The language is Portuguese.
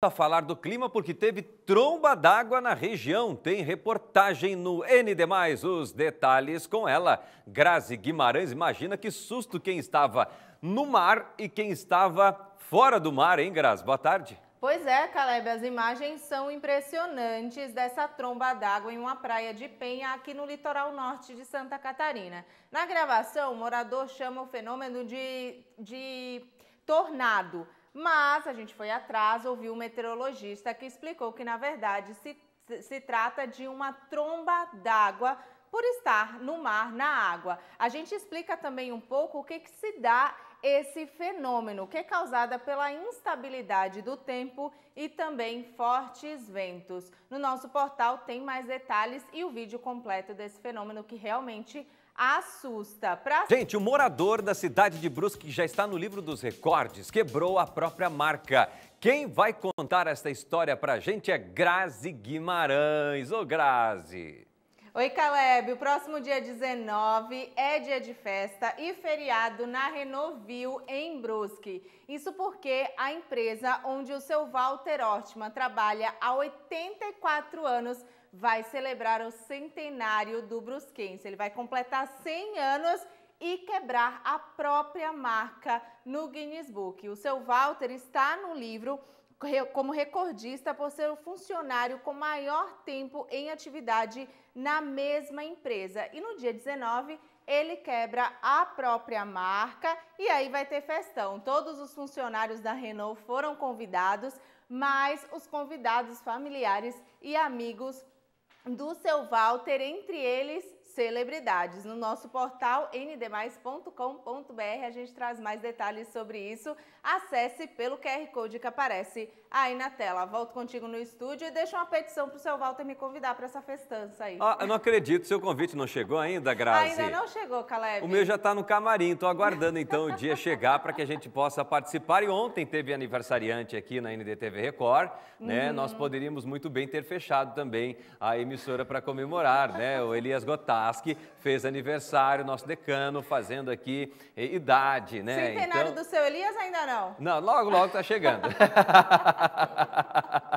A falar do clima porque teve tromba d'água na região. Tem reportagem no ND+, os detalhes com ela. Grazi Guimarães, imagina que susto quem estava no mar e quem estava fora do mar, hein, Grazi? Boa tarde. Pois é, Caleb, as imagens são impressionantes dessa tromba d'água em uma praia de Penha aqui no litoral norte de Santa Catarina. Na gravação, o morador chama o fenômeno de, de tornado. Mas a gente foi atrás, ouviu o um meteorologista que explicou que, na verdade, se, se trata de uma tromba d'água por estar no mar, na água. A gente explica também um pouco o que, que se dá esse fenômeno, que é causada pela instabilidade do tempo e também fortes ventos. No nosso portal tem mais detalhes e o vídeo completo desse fenômeno que realmente assusta. Pra... Gente, o morador da cidade de Brusque, já está no livro dos recordes, quebrou a própria marca. Quem vai contar esta história pra gente é Grazi Guimarães. Ô, Grazi! Oi, Caleb. O próximo dia 19 é dia de festa e feriado na Renovil, em Brusque. Isso porque a empresa onde o seu Walter Ortman trabalha há 84 anos vai celebrar o centenário do Brusquense. Ele vai completar 100 anos e quebrar a própria marca no Guinness Book. O seu Walter está no livro como recordista por ser o funcionário com maior tempo em atividade na mesma empresa. E no dia 19, ele quebra a própria marca e aí vai ter festão. Todos os funcionários da Renault foram convidados, mas os convidados familiares e amigos do seu Walter, entre eles celebridades. No nosso portal ndmais.com.br a gente traz mais detalhes sobre isso. Acesse pelo QR Code que aparece aí na tela. Volto contigo no estúdio e deixa uma petição para o seu Walter me convidar para essa festança aí. Ah, eu não acredito, seu convite não chegou ainda, Grazi? Ainda não chegou, Caleb. O meu já está no camarim, estou aguardando então o dia chegar para que a gente possa participar. E ontem teve aniversariante aqui na NDTV Record, né? Uhum. Nós poderíamos muito bem ter fechado também a emissora para comemorar, né? O Elias Gotá que fez aniversário, nosso decano, fazendo aqui eh, idade, né? Centenário então... do seu Elias ainda não? Não, logo, logo está chegando.